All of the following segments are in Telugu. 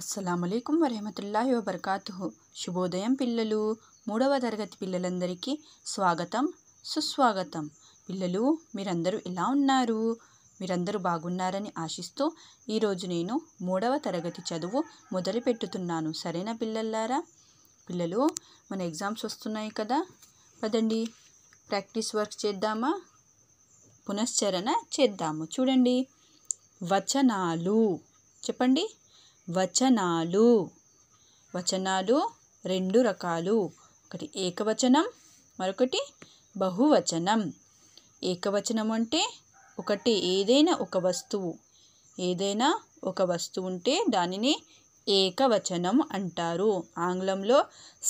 అస్సలం అయికం వరహమతుల్లాహి వబర్కాతు శుభోదయం పిల్లలు మూడవ తరగతి పిల్లలందరికీ స్వాగతం సుస్వాగతం పిల్లలు మీరందరూ ఎలా ఉన్నారు మీరందరూ బాగున్నారని ఆశిస్తూ ఈరోజు నేను మూడవ తరగతి చదువు మొదలుపెట్టుతున్నాను సరేనా పిల్లలారా పిల్లలు మన ఎగ్జామ్స్ వస్తున్నాయి కదా పదండి ప్రాక్టీస్ వర్క్ చేద్దామా పునశ్చరణ చేద్దాము చూడండి వచనాలు చెప్పండి వచనాలు వచనాలు రెండు రకాలు ఒకటి ఏకవచనం మరొకటి బహువచనం ఏకవచనం అంటే ఒకటి ఏదైనా ఒక వస్తువు ఏదైనా ఒక వస్తువు ఉంటే దానిని ఏకవచనం అంటారు ఆంగ్లంలో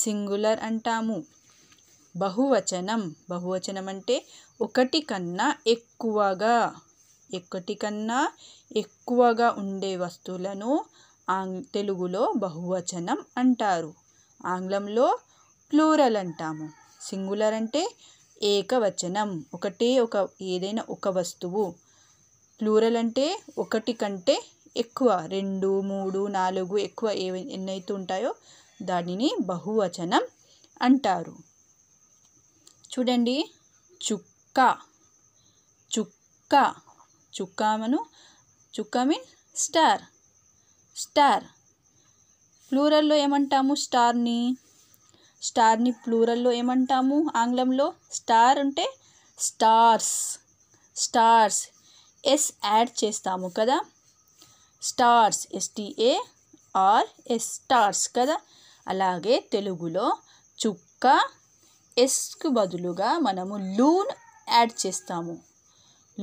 సింగులర్ అంటాము బహువచనం బహువచనం అంటే ఒకటి కన్నా ఎక్కువగా ఒకటి కన్నా ఎక్కువగా ఉండే వస్తువులను ఆంగ్ తెలుగులో బహువచనం అంటారు ఆంగ్లంలో ప్లూరల్ అంటాము సింగులర్ అంటే ఏకవచనం ఒకటే ఒక ఏదైనా ఒక వస్తువు ప్లూరల్ అంటే ఒకటి కంటే ఎక్కువ రెండు మూడు నాలుగు ఎక్కువ ఏ ఎన్నైతే ఉంటాయో దానిని బహువచనం అంటారు చూడండి చుక్క చుక్క చుక్కామను చుక్క మీన్ స్టార్ స్టార్ ప్లూరల్లో ఏమంటాము స్టార్ని స్టార్ని ప్లూరల్లో ఏమంటాము ఆంగ్లంలో స్టార్ అంటే స్టార్స్ స్టార్స్ ఎస్ యాడ్ చేస్తాము కదా stars S T A R S stars కదా అలాగే తెలుగులో చుక్క ఎస్కు బదులుగా మనము లూన్ యాడ్ చేస్తాము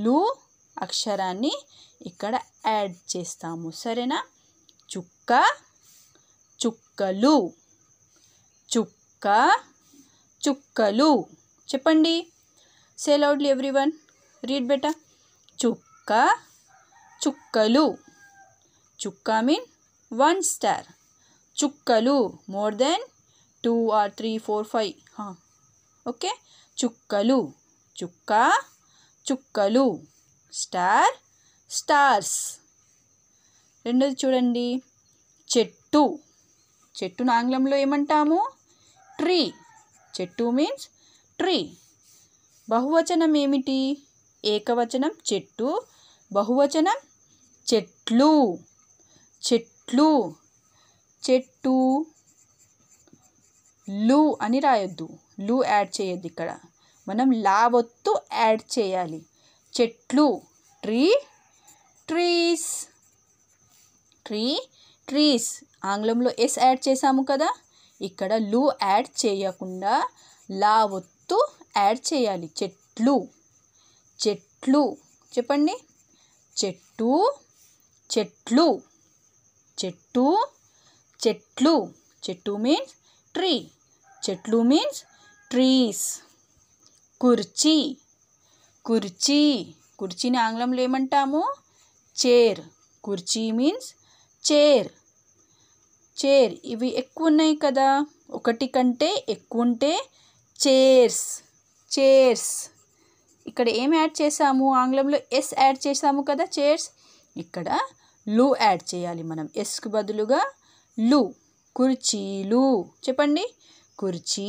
లూ అక్షరాన్ని ఇక్కడ యాడ్ చేస్తాము సరేనా చుక్క చుక్కలు చుక్క చుక్కలు చెప్పండి say loudly every one read బెటా చుక్క చుక్కలు చుక్క మీన్ వన్ స్టార్ చుక్కలు more than two or three four five okay చుక్కలు చుక్క చుక్కలు స్టార్ స్టార్స్ రెండోది చూడండి చెట్టు చెట్టును ఆంగ్లంలో ఏమంటాము ట్రీ చెట్టు మీన్స్ ట్రీ బహువచనం ఏమిటి ఏకవచనం చెట్టు బహువచనం చెట్లు చెట్లు చెట్టు లు అని రాయొద్దు లు యాడ్ చేయొద్దు ఇక్కడ మనం లా యాడ్ చేయాలి చెట్లు ట్రీ ట్రీస్ ట్రీ ట్రీస్ ఆంగ్లంలో ఎస్ యాడ్ చేశాము కదా ఇక్కడ లు యాడ్ చేయకుండా లా ఒత్తు యాడ్ చేయాలి చెట్లు చెట్లు చెప్పండి చెట్టు చెట్లు చెట్టు చెట్లు చెట్టు మీన్స్ ట్రీ చెట్లు మీన్స్ ట్రీస్ కుర్చీ కుర్చీ కుర్చీని ఆంగ్లంలో ఏమంటాము చైర్ కుర్చీ మీన్స్ చైర్ చైర్ ఇవి ఎక్కువ ఉన్నాయి కదా ఒకటి కంటే ఎక్కువ ఉంటే చైర్స్ చైర్స్ ఇక్కడ ఏం యాడ్ చేసాము ఆంగ్లంలో ఎస్ యాడ్ చేసాము కదా చైర్స్ ఇక్కడ లు యాడ్ చేయాలి మనం ఎస్కు బదులుగా లు కుర్చీలు చెప్పండి కుర్చీ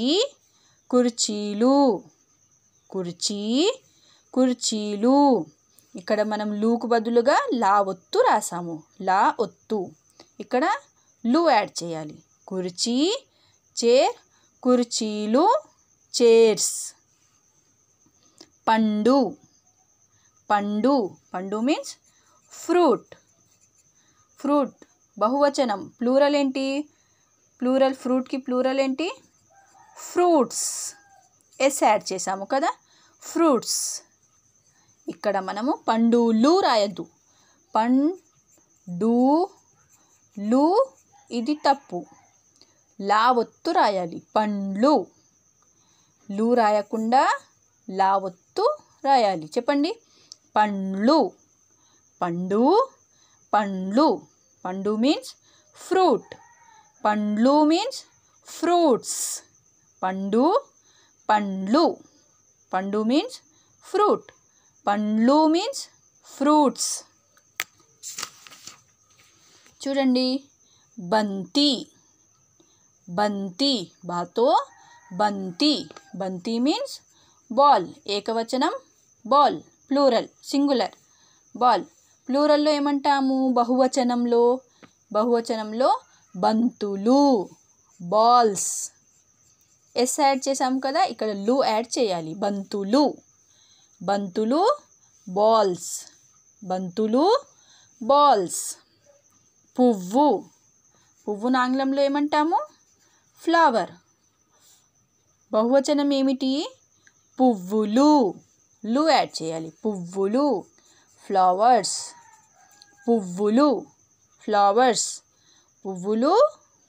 కుర్చీలు కుర్చీ కుర్చీలు ఇక్కడ మనం లూకు బదులుగా లా ఒత్తు రాసాము లా ఒత్తు ఇక్కడ లు యాడ్ చేయాలి కుర్చీ చేర్ కుర్చీలు చేర్స్ పండు పండు పండు మీన్స్ ఫ్రూట్ ఫ్రూట్ బహువచనం ప్లూరల్ ఏంటి ప్లూరల్ ఫ్రూట్కి ప్లూరల్ ఏంటి ఫ్రూట్స్ ఎస్ యాడ్ చేసాము కదా ఫ్రూట్స్ ఇక్కడ మనము పండులు రాయద్దు పండు లు ఇది తప్పు లా ఒత్తు రాయాలి పండ్లు లు రాయకుండా లా ఒత్తు రాయాలి చెప్పండి పండ్లు పండు పండ్లు పండు మీన్స్ ఫ్రూట్ పండ్లు మీన్స్ ఫ్రూట్స్ పండు పండ్లు పండు మీన్స్ ఫ్రూట్ పండ్లు మీన్స్ ఫ్రూట్స్ చూడండి బంతి బంతి బాతో బంతి బంతి మీన్స్ బాల్ ఏకవచనం బాల్ ప్లూరల్ సింగులర్ బాల్ ప్లూరల్లో ఏమంటాము బహువచనంలో బహువచనంలో బంతులు బాల్స్ ఎస్ యాడ్ చేసాం కదా ఇక్కడ లు యాడ్ చేయాలి బంతులు బంతులు బాల్స్ బంతులు బాల్స్ పువ్వు పువ్వును ఆంగ్లంలో ఏమంటాము ఫ్లవర్ బహువచనం ఏమిటి పువ్వులు లు యాడ్ చేయాలి పువ్వులు ఫ్లవర్స్ పువ్వులు ఫ్లవర్స్ పువ్వులు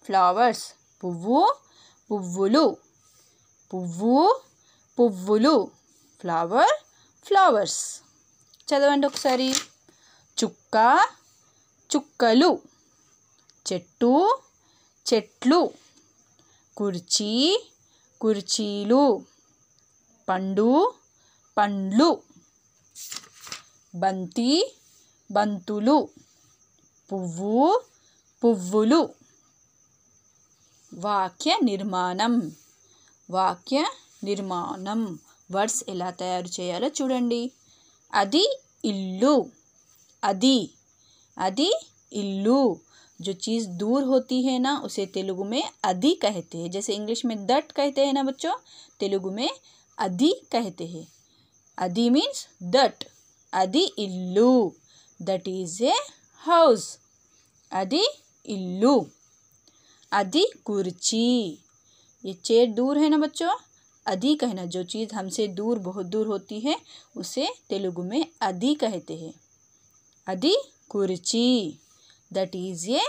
ఫ్లవర్స్ పువ్వు పువ్వులు పువ్వు పువ్వులు ఫ్లవర్ ఫ్లవర్స్ చదవండి ఒకసారి చుక్క చుక్కలు చెట్టు చెట్లు కుర్చీ కుర్చీలు పండు పండ్లు బంతి బంతులు పువ్వు పువ్వులు వాక్య నిర్మాణం వాక్య నిర్మాణం వర్డ్స్ ఎలా తయారు చేయాలో చూడండి అది ఇల్లు అది అది ఇల్లు जो चीज़ दूर होती है ना उसे तेलुगु में अधि कहते हैं जैसे इंग्लिश में दट कहते हैं ना बच्चों तेलुगु में अधि कहते हैं अधि मीन्स दट अधि इल्लू दट इज़ ए हाउस अधि इल्लू अधि कुर्ची ये चेयर दूर है ना बच्चों अधि कहना जो चीज़ हमसे दूर बहुत दूर होती है उसे तेलुगु में अधि कहते हैं अधि कुर्ची दैट इज़ ये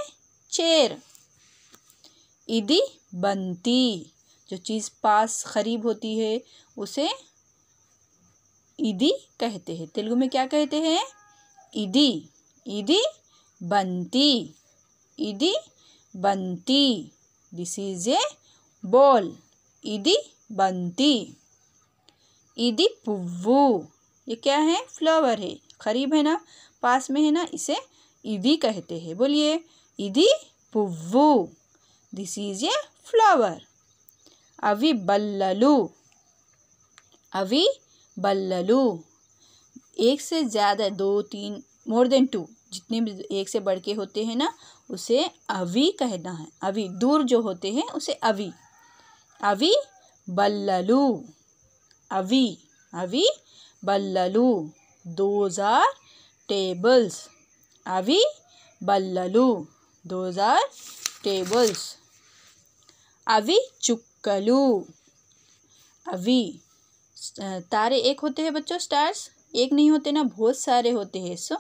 चेयर इदी बंती जो चीज़ पास खरीब होती है उसे इदी कहते हैं तेलुगु में क्या कहते हैं इदी इदी बंती इदी बंती दिस इज ए बॉल इदी बंती इदी पुव्वू ये क्या है फ्लावर है खरीब है ना पास में है ना इसे इदी कहते हैं बोलिए इदी पुव्वू दिस इज ए फ्लावर अवि बल्ललू अवि बल्ललू एक से ज़्यादा दो तीन मोर देन टू जितने भी एक से बढ़ के होते हैं ना उसे अवि कहना है अवि दूर जो होते हैं उसे अवि अवि बल्ललू अवि अवि बल्ललू दोज आर टेबल्स अभी బల్లలు दोज आर टेबल्स अभी చుక్కలు अभी तारे एक होते हैं बच्चों स्टार्स एक नहीं होते ना बहुत सारे होते हैं सो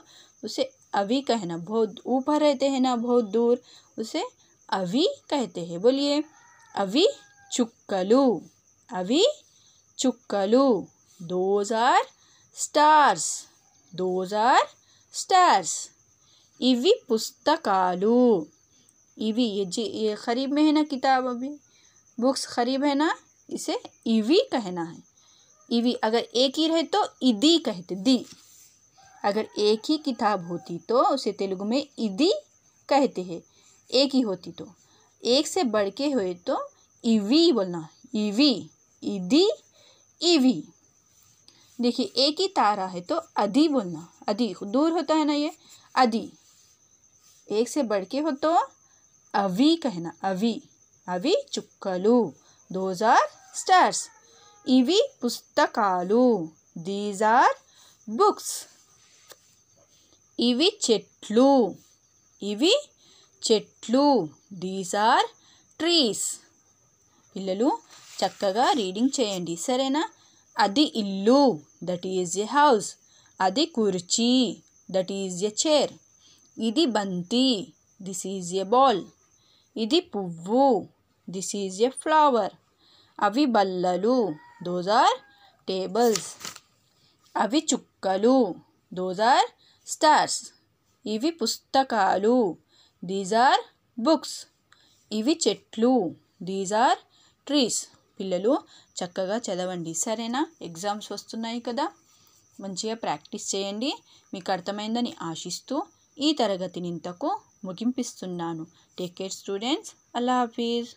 उसे अभी कहना बहुत ऊपर रहते हैं ना बहुत दूर उसे अभी कहते हैं बोलिए अभी चुक्कलू अभी चुक्कलू those are stars those are stars ఇవి పుస్తకాలు ये जी ये ख़रीब में है ना किताब अभी बुक्स ख़रीब है ना इसे इवी कहना है इवी अगर एक ही रहे तो इदी कहते दी अगर एक ही किताब होती तो उसे तेलुगु में इदी कहते हैं एक ही होती तो एक से बढ़ के हुए तो इवी बोलना इवी इदी इवी देखिए एक ही तारा है तो अदी बोलना अदी दूर होता है ना ये अदी एक से बढ़ के हो तो అవి కహన అవి అవి చుక్కలు దోస్ ఆర్ స్టార్స్ ఇవి పుస్తకాలు దీస్ ఆర్ బుక్స్ ఇవి చెట్లు ఇవి చెట్లు దీస్ ఆర్ ట్రీస్ పిల్లలు చక్కగా రీడింగ్ చేయండి సరేనా అది ఇల్లు దట్ ఈజ్ ఎ హౌస్ అది కుర్చీ దట్ ఈజ్ ఎ చైర్ ఇది బంతి దిస్ ఈజ్ ఎ బాల్ ఇది పువ్వు దిస్ ఈజ్ ఎ ఫ్లవర్ అవి బల్లలు దోజ్ ఆర్ టేబుల్స్ అవి చుక్కలు దోజ్ ఆర్ స్టార్స్ ఇవి పుస్తకాలు దీస్ ఆర్ బుక్స్ ఇవి చెట్లు దీస్ ఆర్ ట్రీస్ పిల్లలు చక్కగా చదవండి సరేనా ఎగ్జామ్స్ వస్తున్నాయి కదా మంచిగా ప్రాక్టీస్ చేయండి మీకు అర్థమైందని ఆశిస్తూ ఈ తరగతిని ఇంతకు ముగింపిస్తున్నాను టేక్ కేర్ స్టూడెంట్స్ అల్లా హాఫీజ్